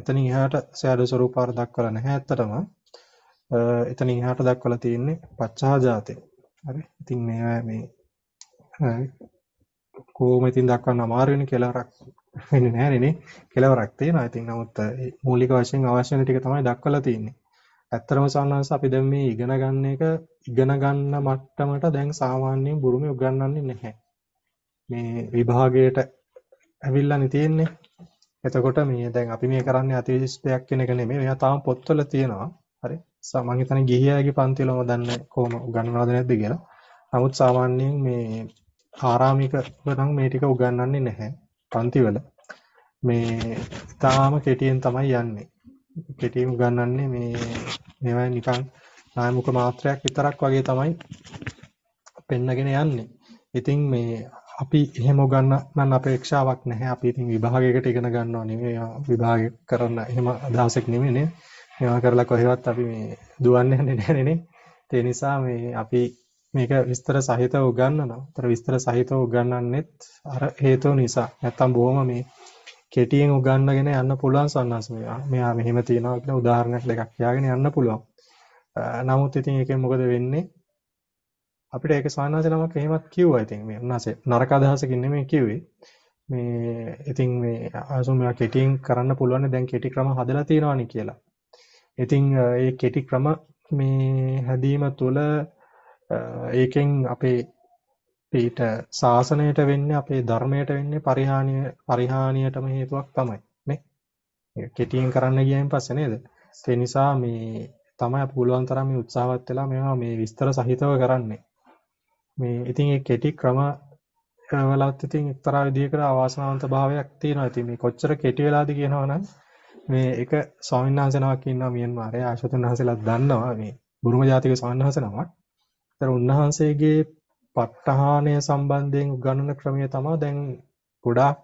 එතනින් එහාට සෑඩ ස්වරූපාර දක්වලා නැහැ ඇත්තටම. එතනින් එහාට දක්වලා තියෙන්නේ පච්චා ජාතේ. හරි. ඉතින් මේවා මේ කොහොම ඉතින් දක්වන්න අමාරු වෙන කෙලවරක් වෙන්නේ නැහැ නේ. කෙලවරක් තියෙනවා. ඉතින් නමුත් මූලික වශයෙන් අවශ්‍ය වෙන ටික තමයි දක්වලා තියෙන්නේ. ඇත්තටම සාමාන්‍යස අපි දැන් මේ ඉගෙන ගන්න එක ඉගෙන ගන්න මට්ටමට දැන් සාමාන්‍යයෙන් බුරුමේ උගන්වන්නේ නැහැ. මේ විභාගයට ඇවිල්ලානේ තියෙන්නේ. එතකොට මේ දැන් අපි මේ කරන්නේ අතිවිශිෂ්ට දෙයක් වෙන එක නෙමෙයි. මේවා තාම පොත්වල තියෙනවා. හරි. මම හිතන්නේ ගිහියාගේ පන්තිවලම දන්නේ කොහොම උගන්වනවද නැද්ද කියලා. නමුත් සාමාන්‍යයෙන් මේ ආරාමිකව නම් මේ ටික උගන්වන්නේ නැහැ පන්තිවල. මේ තාම කෙටියෙන් තමයි යන්නේ. කෙටියෙන් උගන්වන්නේ මේ මේවා නිකන් නායමුක මාත්‍රයක් විතරක් වගේ තමයි පෙන්නගෙන යන්නේ. ඉතින් මේ අපි එහෙම උගන්නන්න අපේක්ෂාවක් නැහැ. අපි ඉතින් විභාගයකට ඉගෙන ගන්නවා නෙමෙයි. විභාගය කරන්න එහෙම අදහසක් නෙමෙයිනේ. මේවා කරලා කොහෙවත් අපි මේ දුවන්නේ නැහැ නේ. ඒ නිසා මේ අපි මේක විස්තර සහිතව උගන්වනවා. ඒතර විස්තර සහිතව උගන්වන්නෙත් අර හේතුව නිසා. නැත්තම් බොහොම මේ කෙටියෙන් උගන්වගෙන යන්න පුළුවන් සන්නස් මේවා. මෙයා මෙහෙම තියනවා කියලා උදාහරණයක් දෙකක් කියාගෙන යන්න පුළුවන්. නමුත් ඉතින් ඒකෙන් මොකද වෙන්නේ? අපිට ඒක ස්වාමීන් නමක් එහෙමත් කිව්වා ඉතින් මේ උන්වහන්සේ නරක අදහසකින් නෙමෙයි කිව්වේ. මේ ඉතින් මේ අසුම මේවා කෙටියෙන් කරන්න පුළුවන් දැන් කෙටි ක්‍රම හදලා තියෙනවානේ කියලා. ඉතින් ඒ කෙටි ක්‍රම මේ හැදීම තුළ ඒකෙන් අපේ ඊට සාසනයට වෙන්නේ අපේ ධර්මයට වෙන්නේ පරිහානිය පරිහානියටම හේතුවක් තමයි නේ. ඒක කෙටියෙන් කරන්න ගියයින් පස්සේ නේද? ඒ නිසා මේ තමයි අපි පුළුවන් තරම් මේ උත්සාහවත් වෙලා මේවා මේ විස්තර සහිතව කරන්නේ. මේ ඉතින් ඒ කෙටි ක්‍රම වලත් ඉතින් එක්තරා විදිහකට අවාසනාවන්ත භාවයක් තියෙනවා. ඉතින් මේ කොච්චර කෙටි වෙලාද කියනවනම් මේ එක ස්වාමීන් වහන්සේ නමක් ඉන්නවා මියන්මාරේ ආශතුන් වහන්සේලා දන්නවා මේ බුරුම ජාතික ස්වාමීන් වහන්සේ නමක්. ඒතර උන්වහන්සේගේ ප ဋ ාහණය සම්බන්ධයෙන් උගන්වන ක්‍රමය තමයි දැන් ගොඩාක්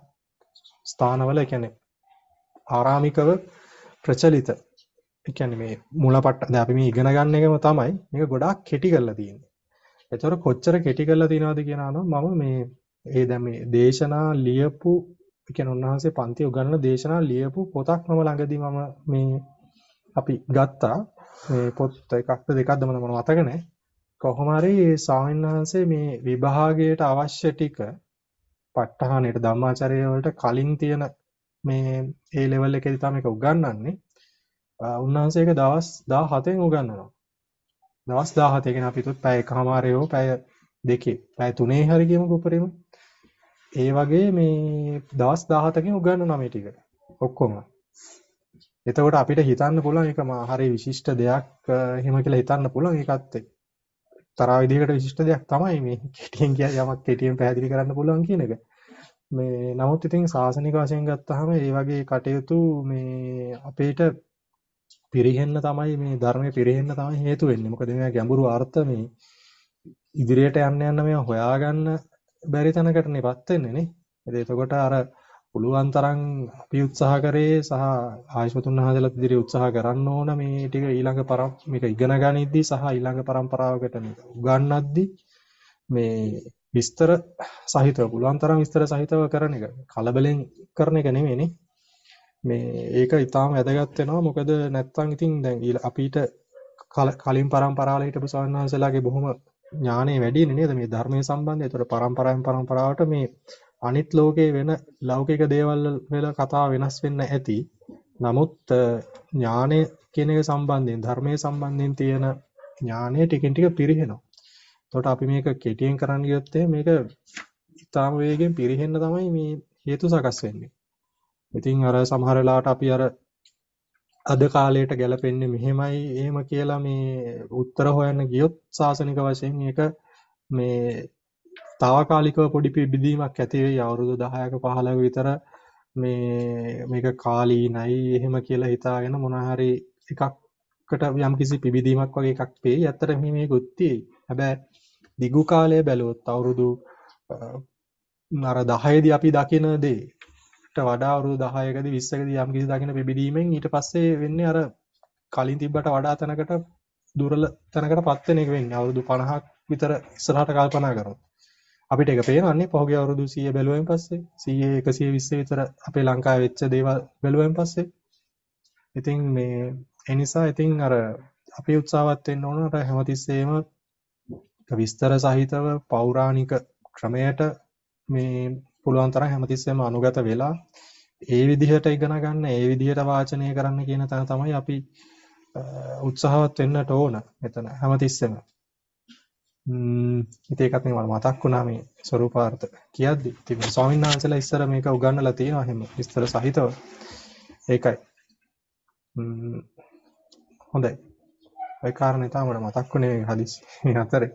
ස්ථානවල කියන්නේ ආරාමිකව ප්‍රචලිත එකැන මේ මුල පට දැපි මේ ඉගෙන ගන්න එකම තමයි මේක ගොඩක් කෙටි කරලා තියෙන්නේ එතකොට කොච්චර කෙටි කරලා තියනවද කියනවා නම් මම මේ ඒ දැන් මේ දේශනා ලියපු කියන උන්වහන්සේ පන්ති උගන්වන දේශනා ලියපු පොතක් මම ළඟදී මම මේ අපි ගත්තා මේ පොත් එකක්ද දෙකක්ද මම මතක නැහැ කොහොම හරි සාමින්වහන්සේ මේ විභාගයට අවශ්‍ය ටික ප ဋ ාහණයට ධම්මාචාරය වලට කලින් තියෙන මේ ඒ ලෙවල් එකේදී තමයි ඒක උගන්වන්නේ උන්වහන්සේ ඒක දවස් 17න් උගන්වනවා දවස් 17 කියන අපි හිතුවත් පැය එකමාරේ හෝ පැය දෙකේ පැය තුනේ හරි ගියමුකෝ උඩරිම ඒ වගේ මේ දවස් 17කින් උගන්වනවා මේ ටික ඔක්කොම එතකොට අපිට හිතන්න පුළුවන් ඒක හරි විශිෂ්ට දෙයක් එහෙම කියලා හිතන්න පුළුවන් ඒකත් තරහ විදිහකට විශිෂ්ට දෙයක් තමයි මේ කෙටියෙන් කිය යමක් කෙටියෙන් පැහැදිලි කරන්න පුළුවන් කියන එක මේ නමුත් ඉතින් සාසනික වශයෙන් ගත්තාම ඒ වගේ කටයුතු මේ අපේට පිරිහෙන්න තමයි මේ ධර්මයේ පිරිහෙන්න තමයි හේතු වෙන්නේ. මොකද මේ ගැඹුරු අර්ථ මේ ඉදිරියට යන්න යන්න මේවා හොයාගන්න බැරි තැනකටනේපත් වෙන්නේ නේ. එතකොට අර පුළුවන් තරම් අපි උත්සාහ කරේ සහ ආයෂතුන් හදලා ඉදිරි උත්සාහ කරන්න ඕන මේ ටික ඊළඟ පරම් මේක ඉගෙන ගනිද්දී සහ ඊළඟ પરම්පරාවකට උගන්වද්දී මේ විස්තර සහිතව පුළුවන් තරම් විස්තර සහිතව කරන එක කලබලෙන් කරන එක නෙමෙයිනේ මේ ඒක ඉතාම වැදගත් වෙනවා මොකද නැත්තම් ඉතින් දැන් ඊළ අපිට කලින් පරම්පරාවල හිටපු ස්වාමීන් වහන්සේලාගේ බොහොම ඥානෙ වැඩිනේ නේද මේ ධර්මයේ සම්බන්ධය. ඒතර පරම්පරාවෙන් පරම්පරාවට මේ අනිත් ලෝකේ වෙන ලෞකික දේවල් වල කතා වෙනස් වෙන්න ඇති. නමුත් ඥානෙ කියන එක සම්බන්ධයෙන් ධර්මයේ සම්බන්ධයෙන් තියෙන ඥානෙ ටිකෙන් ටික පිරිහෙනවා. එතකොට අපි මේක කෙටියෙන් කරන්න ගියොත් මේක ඊටාම වේගෙන් පිරිහෙන්න තමයි මේ හේතු සකස් වෙන්නේ. ඉතින් අර සමහරලාට අපි අර අද කාලයට ගැලපෙන්නේ මෙහෙමයි එහෙම කියලා මේ උත්තර හොයන්න ගියොත් සාසනික වශයෙන් ඒක මේ తాවකාලිකව පොඩි පිබිදීමක් ඇති වෙයි අවුරුදු 10ක 15ක විතර මේ මේක කාලීනයි එහෙම කියලා හිතාගෙන මොන හරි එකක්කට යම්කිසි පිබිදීමක් වගේ එකක් වෙයි. ඇත්තට මේ මේ ගොත්ති. හැබැයි දිගු කාලය බැලුවොත් අවුරුදු අර 10 දී අපි දකින දේ වඩා අවුරුදු 10කදී 20කදී යම් කිසි දකින්න පිබිදීමෙන් ඊට පස්සේ වෙන්නේ අර කලින් තිබ්බට වඩා තැනකට දුර්වල තැනකට පත් වෙන එක වෙන්නේ අවුරුදු 50ක් විතර ඉස්සරහට කල්පනා කරොත්. අපිට ඒක පේනන්නේ පහුගිය අවුරුදු 100 බැලුවෙන් පස්සේ 100 120 විතර අපේ ලංකාවේ වෙච්ච දේවල් බැලුවෙන් පස්සේ ඉතින් මේ ඒ නිසා ඉතින් අර අපි උත්සාහවත් වෙන්න ඕන අර හැමතිස්සෙම විස්තර සහිතව පෞරාණික ක්‍රමයට මේ පුළුවන් තරම් හැමතිස්සෙම අනුගත වෙලා ඒ විදිහට ඉගෙන ගන්න ඒ විදිහට වාචනය කරන්න කියන තැන තමයි අපි උත්සාහවත් වෙන්නට ඕන මෙතන හැමතිස්සෙම ඉතින් ඒකත් මේ මට මතක් වුණා මේ ස්වරූපාර්ථ කියද්දි ඉතින් ස්වාමීන් වහන්සේලා ඉස්සර මේක උගන්වලා තියෙනවා එහෙම විස්තර සහිතව ඒකයි හොඳයි ඔය කාරණේ තමයි මතක් වුණේ මේ හදිස් මේ අතරේ